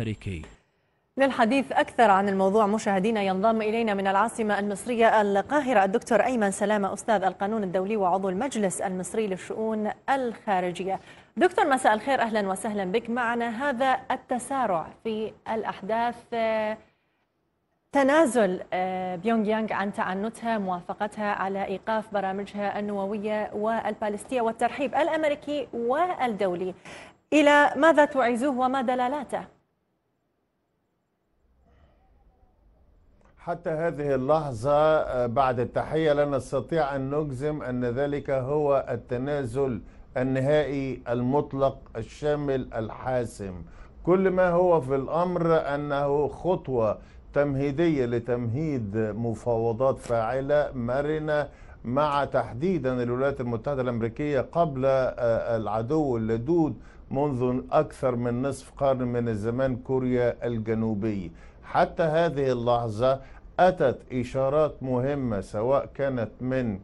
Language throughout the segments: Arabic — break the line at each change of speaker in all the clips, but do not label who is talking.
الأمريكي
للحديث أكثر عن الموضوع مشاهدينا ينضم إلينا من العاصمة المصرية القاهرة الدكتور أيمن سلامة أستاذ القانون الدولي وعضو المجلس المصري للشؤون الخارجية دكتور مساء الخير أهلا وسهلا بك معنا هذا التسارع في الأحداث آه، تنازل آه، بيونغ يانغ عن تعنتها موافقتها على ايقاف برامجها النوويه والبالستيه والترحيب الامريكي والدولي الى ماذا تعزوه وما دلالاته؟
حتى هذه اللحظة آه، بعد التحية لا نستطيع أن نجزم أن ذلك هو التنازل النهائي المطلق الشامل الحاسم كل ما هو في الأمر أنه خطوة تمهيدية لتمهيد مفاوضات فاعلة مرنة مع تحديدا الولايات المتحدة الأمريكية قبل آه، العدو اللدود منذ أكثر من نصف قرن من الزمان كوريا الجنوبية حتى هذه اللحظة أتت إشارات مهمة سواء كانت من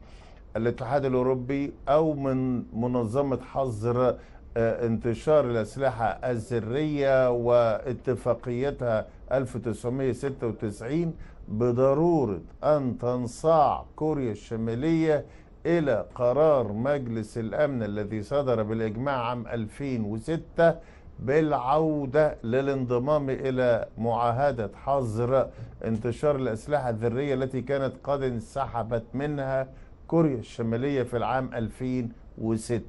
الاتحاد الأوروبي أو من منظمة حظر آه، انتشار الأسلحة الذرية واتفاقيتها 1996 بضرورة أن تنصاع كوريا الشمالية إلى قرار مجلس الأمن الذي صدر بالإجماع عام 2006 بالعودة للانضمام إلى معاهدة حظر انتشار الأسلحة الذرية التي كانت قد انسحبت منها كوريا الشمالية في العام 2006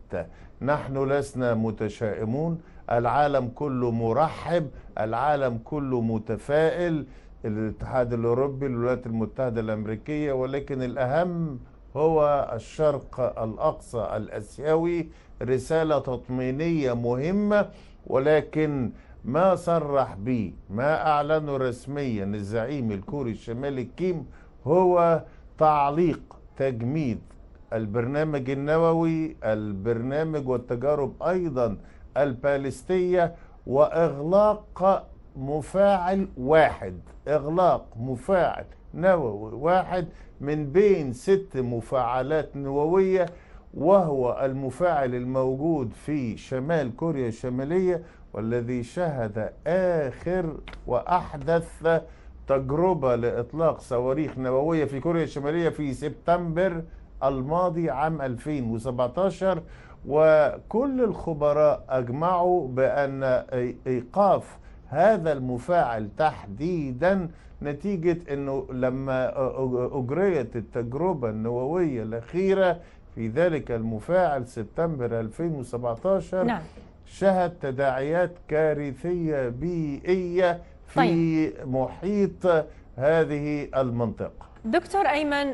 نحن لسنا متشائمون العالم كله مرحب العالم كله متفائل الاتحاد الأوروبي الولايات المتحدة الأمريكية ولكن الأهم هو الشرق الأقصى الأسيوي رسالة تطمينية مهمة ولكن ما صرح به ما أعلنه رسميا الزعيم الكوري الشمالي كيم هو تعليق تجميد البرنامج النووي البرنامج والتجارب أيضا البالستية وإغلاق مفاعل واحد إغلاق مفاعل نووي واحد من بين ست مفاعلات نووية وهو المفاعل الموجود في شمال كوريا الشمالية والذي شهد آخر وأحدث تجربة لإطلاق صواريخ نووية في كوريا الشمالية في سبتمبر الماضي عام 2017 وكل الخبراء أجمعوا بأن إيقاف هذا المفاعل تحديدا نتيجة أنه لما أجريت التجربة النووية الأخيرة في ذلك المفاعل سبتمبر 2017 نعم. شهد تداعيات كارثية بيئية في طيب. محيط هذه المنطقة
دكتور أيمن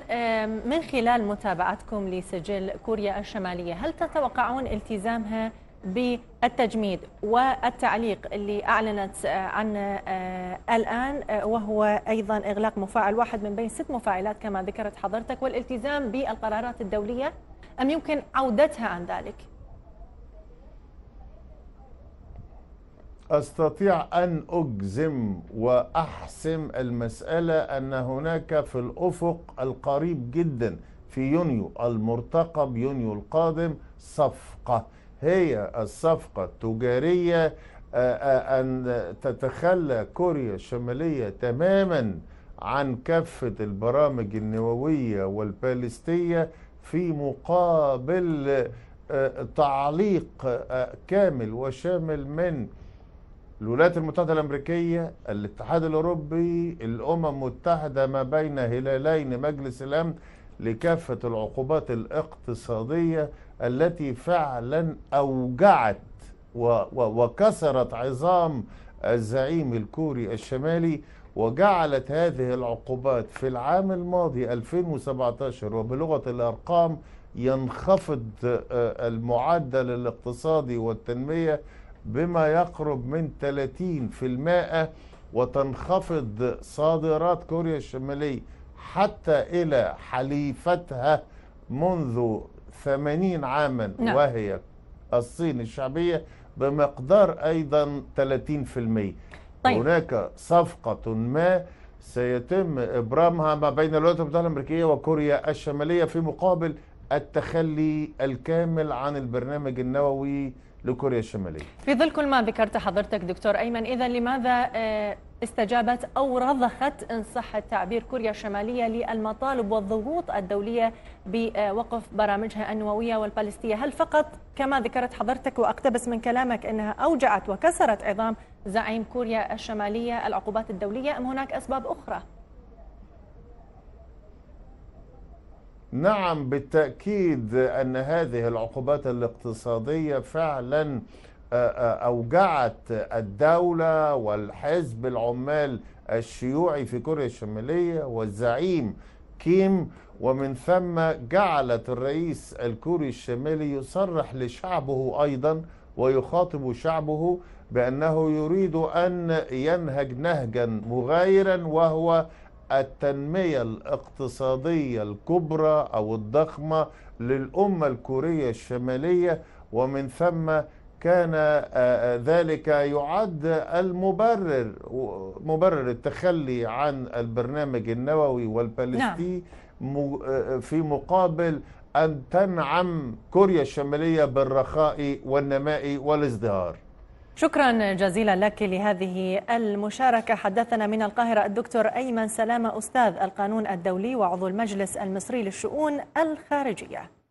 من خلال متابعتكم لسجل كوريا الشمالية هل تتوقعون التزامها بالتجميد والتعليق اللي أعلنت آه، عنه آه، الآن آه، وهو أيضا إغلاق مفاعل واحد من بين ست مفاعلات كما ذكرت حضرتك والالتزام بالقرارات الدولية أم يمكن عودتها عن ذلك؟
استطيع ان اجزم واحسم المساله ان هناك في الافق القريب جدا في يونيو المرتقب يونيو القادم صفقه هي الصفقة التجارية آه، آه، أن تتخلى كوريا الشمالية تماما عن كافة البرامج النووية والباليستية في مقابل آه، تعليق كامل وشامل من الولايات المتحدة الأمريكية الاتحاد الأوروبي الأمم المتحدة ما بين هلالين مجلس الأمن لكافة العقوبات الاقتصادية التي فعلا أوجعت وكسرت عظام الزعيم الكوري الشمالي وجعلت هذه العقوبات في العام الماضي 2017 وبلغة الأرقام ينخفض آه، المعدل الاقتصادي والتنمية بما يقرب من 30% وتنخفض صادرات كوريا الشمالية حتى إلى حليفتها منذ 80 عاما نعم. وهي الصين الشعبية بمقدار أيضا 30% طيب. هناك صفقة ما سيتم إبرامها ما بين الولايات المتحدة الأمريكية وكوريا الشمالية في مقابل التخلي الكامل عن البرنامج النووي لكوريا الشمالية
في ظل كل ما ذكرت حضرتك دكتور أيمن إذا لماذا آه استجابت أو رضخت إن صح التعبير كوريا الشمالية للمطالب والضغوط الدولية بوقف برامجها النووية والبالستية هل فقط كما ذكرت حضرتك وأقتبس من كلامك أنها أوجعت وكسرت عظام زعيم كوريا الشمالية العقوبات الدولية أم هناك أسباب أخرى؟
نعم بالتأكيد أن هذه العقوبات الاقتصادية فعلا آه، آه، اوجعت الدوله والحزب العمال الشيوعي في كوريا الشماليه والزعيم كيم ومن ثم جعلت الرئيس الكوري الشمالي يصرح لشعبه ايضا ويخاطب شعبه بانه يريد ان ينهج نهجا مغايرا وهو التنميه الاقتصاديه الكبرى او الضخمه للامه الكوريه الشماليه ومن ثم كان آه، آه، ذلك يعد المبرر مبرر التخلي عن البرنامج النووي والبالستي نعم. آه، في مقابل أن تنعم كوريا الشمالية بالرخاء والنماء والازدهار
شكرا جزيلا لك لهذه المشاركة حدثنا من القاهرة الدكتور أيمن سلامة أستاذ القانون الدولي وعضو المجلس المصري للشؤون الخارجية